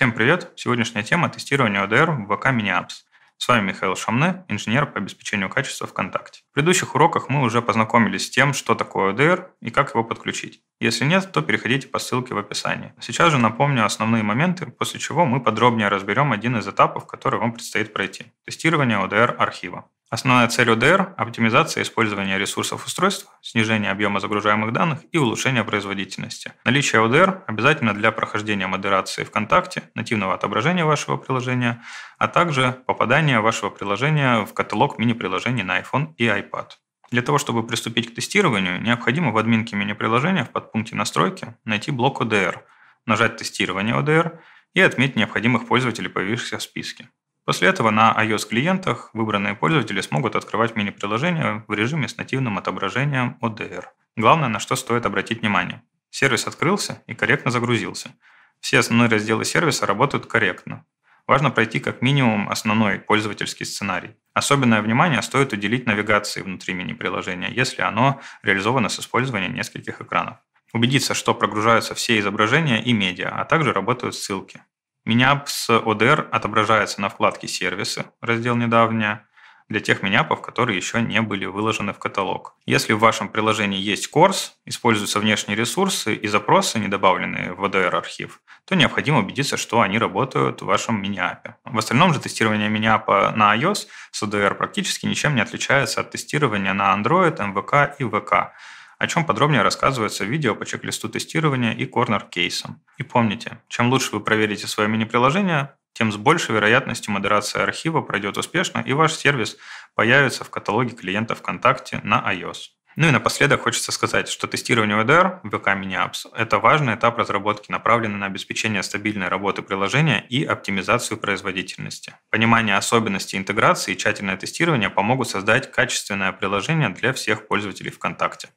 Всем привет! Сегодняшняя тема – тестирование ОДР в ВК Miniapps. С вами Михаил Шамне, инженер по обеспечению качества ВКонтакте. В предыдущих уроках мы уже познакомились с тем, что такое ОДР и как его подключить. Если нет, то переходите по ссылке в описании. А сейчас же напомню основные моменты, после чего мы подробнее разберем один из этапов, который вам предстоит пройти – тестирование ОДР архива. Основная цель ОДР – оптимизация использования ресурсов устройств, снижение объема загружаемых данных и улучшение производительности. Наличие ОДР обязательно для прохождения модерации ВКонтакте, нативного отображения вашего приложения, а также попадания вашего приложения в каталог мини-приложений на iPhone и iPad. Для того, чтобы приступить к тестированию, необходимо в админке мини-приложения в подпункте «Настройки» найти блок ОДР, нажать «Тестирование ОДР» и отметить необходимых пользователей, появившихся в списке. После этого на iOS-клиентах выбранные пользователи смогут открывать мини приложение в режиме с нативным отображением ODR. Главное, на что стоит обратить внимание. Сервис открылся и корректно загрузился. Все основные разделы сервиса работают корректно. Важно пройти как минимум основной пользовательский сценарий. Особенное внимание стоит уделить навигации внутри мини-приложения, если оно реализовано с использованием нескольких экранов. Убедиться, что прогружаются все изображения и медиа, а также работают ссылки. Миниап с ODR отображается на вкладке «Сервисы» раздел «Недавнее» для тех миняпов, которые еще не были выложены в каталог. Если в вашем приложении есть курс, используются внешние ресурсы и запросы, не добавленные в ODR архив то необходимо убедиться, что они работают в вашем миниапе. В остальном же тестирование миниапа на iOS с ODR практически ничем не отличается от тестирования на Android, МВК и ВК о чем подробнее рассказывается в видео по чек-листу тестирования и корнер-кейсам. И помните, чем лучше вы проверите свое мини-приложение, тем с большей вероятностью модерация архива пройдет успешно, и ваш сервис появится в каталоге клиента ВКонтакте на iOS. Ну и напоследок хочется сказать, что тестирование ODR в ВК MiniApps – это важный этап разработки, направленный на обеспечение стабильной работы приложения и оптимизацию производительности. Понимание особенностей интеграции и тщательное тестирование помогут создать качественное приложение для всех пользователей ВКонтакте.